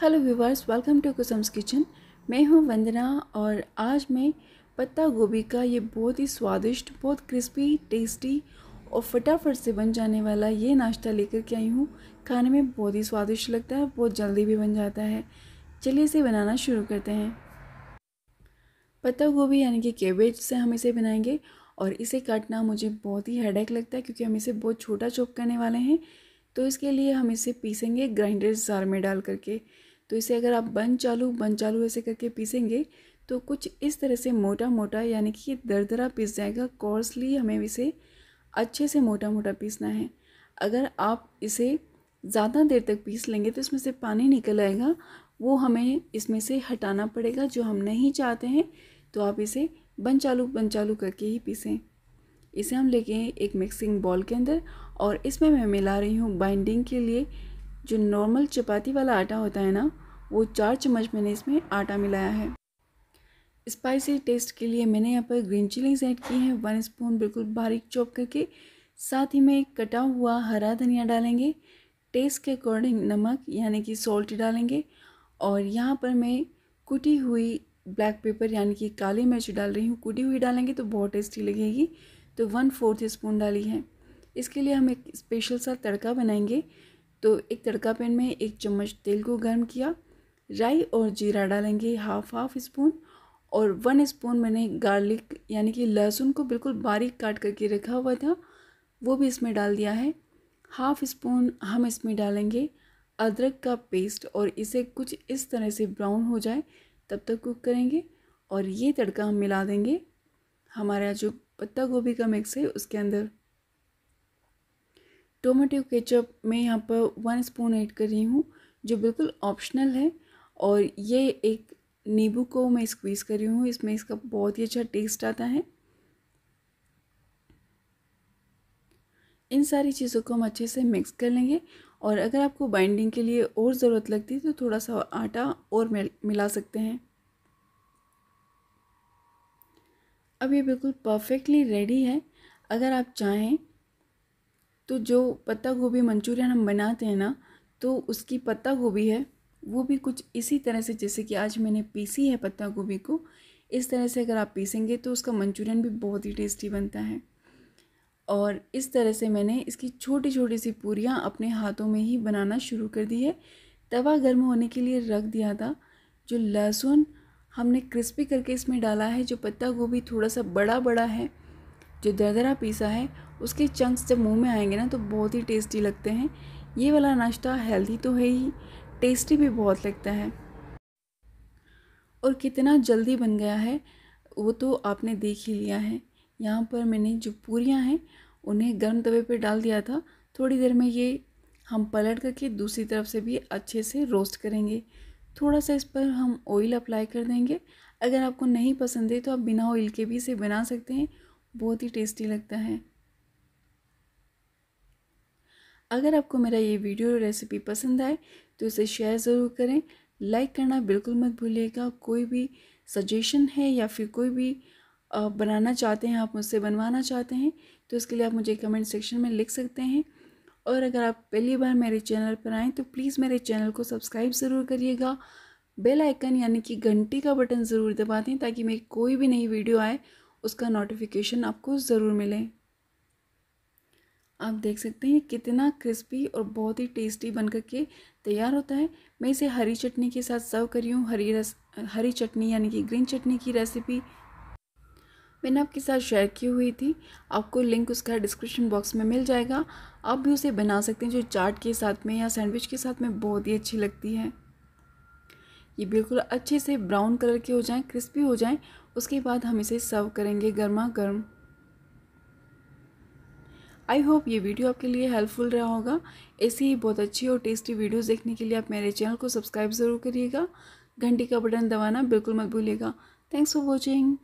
hello viewers welcome to Kusum's kitchen मैं हूं वंदना और आज मैं पत्ता गोभी का ये बहुत ही स्वादिष्ट बहुत क्रिस्पी टेस्टी और फटाफट से बन जाने वाला ये नाश्ता लेकर के आई हूँ खाने में बहुत ही स्वादिष्ट लगता है बहुत जल्दी भी बन जाता है चलिए इसे बनाना शुरू करते हैं पत्ता गोभी यानी कि केबेज से हम इसे बनाएंगे और इसे काटना मुझे बहुत ही हेडेक लगता है क्योंकि हम इसे बहुत छोटा चौक करने वाले हैं तो इसके लिए हम इसे पीसेंगे ग्राइंडर जार में डाल करके तो इसे अगर आप बंद चालू बंद चालू ऐसे करके पीसेंगे तो कुछ इस तरह से मोटा मोटा यानी कि दरदरा पीस जाएगा कॉर्सली हमें इसे अच्छे से मोटा मोटा पीसना है अगर आप इसे ज़्यादा देर तक पीस लेंगे तो इसमें से पानी निकल आएगा वो हमें इसमें से हटाना पड़ेगा जो हम नहीं चाहते हैं तो आप इसे बन चालू बन चालू करके ही पीसें इसे हम लेके एक मिक्सिंग बॉल के अंदर और इसमें मैं मिला रही हूँ बाइंडिंग के लिए जो नॉर्मल चपाती वाला आटा होता है ना वो चार चम्मच मैंने इसमें आटा मिलाया है स्पाइसी टेस्ट के लिए मैंने यहाँ पर ग्रीन चिलीज ऐड की हैं वन स्पून बिल्कुल बारीक चॉप करके साथ ही में कटा हुआ हरा धनिया डालेंगे टेस्ट के अकॉर्डिंग नमक यानी कि सॉल्ट डालेंगे और यहाँ पर मैं कुटी हुई ब्लैक पेपर यानी कि काली मिर्च डाल रही हूँ कुटी हुई डालेंगे तो बहुत टेस्टी लगेगी तो वन फोर्थ स्पून डाली है इसके लिए हम एक स्पेशल सा तड़का बनाएंगे तो एक तड़का पैन में एक चम्मच तेल को गर्म किया राई और जीरा डालेंगे हाफ हाफ स्पून और वन स्पून मैंने गार्लिक यानी कि लहसुन को बिल्कुल बारीक काट करके रखा हुआ था वो भी इसमें डाल दिया है हाफ स्पून हम इसमें डालेंगे अदरक का पेस्ट और इसे कुछ इस तरह से ब्राउन हो जाए तब तक कुक करेंगे और ये तड़का हम मिला देंगे हमारा जो पत्ता गोभी का मिक्स है उसके अंदर टोमेटो केचप मैं यहाँ पर वन स्पून ऐड कर रही हूँ जो बिल्कुल ऑप्शनल है और ये एक नींबू को मैं स्क्वीज़ कर रही हूँ इसमें इसका बहुत ही अच्छा टेस्ट आता है इन सारी चीज़ों को हम अच्छे से मिक्स कर लेंगे और अगर आपको बाइंडिंग के लिए और ज़रूरत लगती है तो थोड़ा सा आटा और मिला सकते हैं अब ये बिल्कुल परफेक्टली रेडी है अगर आप चाहें तो जो पत्ता गोभी मंचूरियन हम बनाते हैं ना तो उसकी पत्ता गोभी है वो भी कुछ इसी तरह से जैसे कि आज मैंने पीसी है पत्ता गोभी को इस तरह से अगर आप पीसेंगे तो उसका मंचूरियन भी बहुत ही टेस्टी बनता है और इस तरह से मैंने इसकी छोटी छोटी सी पूरियाँ अपने हाथों में ही बनाना शुरू कर दी है तवा गर्म होने के लिए रख दिया था जो लहसुन हमने क्रिस्पी करके इसमें डाला है जो पत्ता गोभी थोड़ा सा बड़ा बड़ा है जो दरदरा पिसा है उसके चंक्स जब मुंह में आएंगे ना तो बहुत ही टेस्टी लगते हैं ये वाला नाश्ता हेल्दी तो है ही टेस्टी भी बहुत लगता है और कितना जल्दी बन गया है वो तो आपने देख ही लिया है यहाँ पर मैंने जो पूरियाँ हैं उन्हें गर्म तवे पर डाल दिया था थोड़ी देर में ये हम पलट करके दूसरी तरफ से भी अच्छे से रोस्ट करेंगे थोड़ा सा इस पर हम ऑयल अप्लाई कर देंगे अगर आपको नहीं पसंद है तो आप बिना ऑयल के भी इसे बना सकते हैं बहुत ही टेस्टी लगता है अगर आपको मेरा ये वीडियो रेसिपी पसंद आए तो इसे शेयर ज़रूर करें लाइक करना बिल्कुल मत भूलिएगा कोई भी सजेशन है या फिर कोई भी बनाना चाहते हैं आप मुझसे बनवाना चाहते हैं तो इसके लिए आप मुझे कमेंट सेक्शन में लिख सकते हैं और अगर आप पहली बार मेरे चैनल पर आएँ तो प्लीज़ मेरे चैनल को सब्सक्राइब ज़रूर करिएगा बेल आइकन यानी कि घंटी का बटन ज़रूर दबा दें ताकि मेरी कोई भी नई वीडियो आए उसका नोटिफिकेशन आपको ज़रूर मिले आप देख सकते हैं कितना क्रिस्पी और बहुत ही टेस्टी बनकर के तैयार होता है मैं इसे हरी चटनी के साथ सर्व करी हूँ हरी रस हरी चटनी यानी कि ग्रीन चटनी की रेसिपी मैंने आपके साथ शेयर की हुई थी आपको लिंक उसका डिस्क्रिप्शन बॉक्स में मिल जाएगा आप भी उसे बना सकते हैं जो चाट के साथ में या सैंडविच के साथ में बहुत ही अच्छी लगती है ये बिल्कुल अच्छे से ब्राउन कलर के हो जाएं क्रिस्पी हो जाएं उसके बाद हम इसे सर्व करेंगे गर्मा गर्म आई होप ये वीडियो आपके लिए हेल्पफुल रहा होगा ऐसी ही बहुत अच्छी और टेस्टी वीडियोस देखने के लिए आप मेरे चैनल को सब्सक्राइब ज़रूर करिएगा घंटी का बटन दबाना बिल्कुल मत भूलिएगा थैंक्स फॉर वॉचिंग